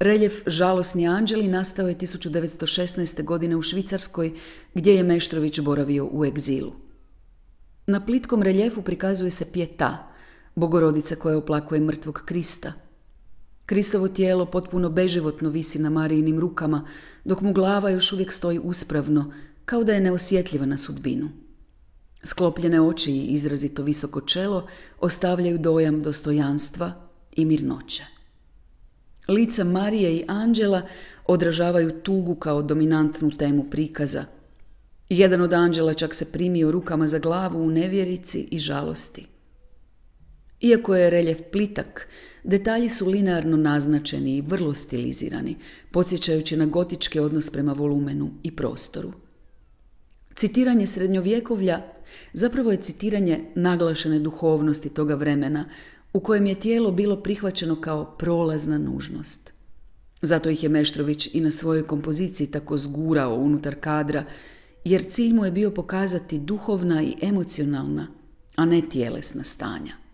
Reljef Žalosni anđeli nastao je 1916. godine u Švicarskoj, gdje je Meštrović boravio u egzilu. Na plitkom reljefu prikazuje se pjeta, bogorodica koja oplakuje mrtvog Krista. Kristovo tijelo potpuno beživotno visi na Marijinim rukama, dok mu glava još uvijek stoji uspravno, kao da je neosjetljiva na sudbinu. Sklopljene oči i izrazito visoko čelo ostavljaju dojam dostojanstva i mirnoće. Lica Marije i Anđela odražavaju tugu kao dominantnu temu prikaza. Jedan od anđela čak se primio rukama za glavu u nevjerici i žalosti. Iako je reljef plitak, detalji su linearno naznačeni i vrlo stilizirani, podsjećajući na gotički odnos prema volumenu i prostoru. Citiranje srednjovjekovlja zapravo je citiranje naglašene duhovnosti toga vremena, u kojem je tijelo bilo prihvaćeno kao prolazna nužnost. Zato ih je Meštrović i na svojoj kompoziciji tako zgurao unutar kadra, jer cilj mu je bio pokazati duhovna i emocionalna, a ne tjelesna stanja.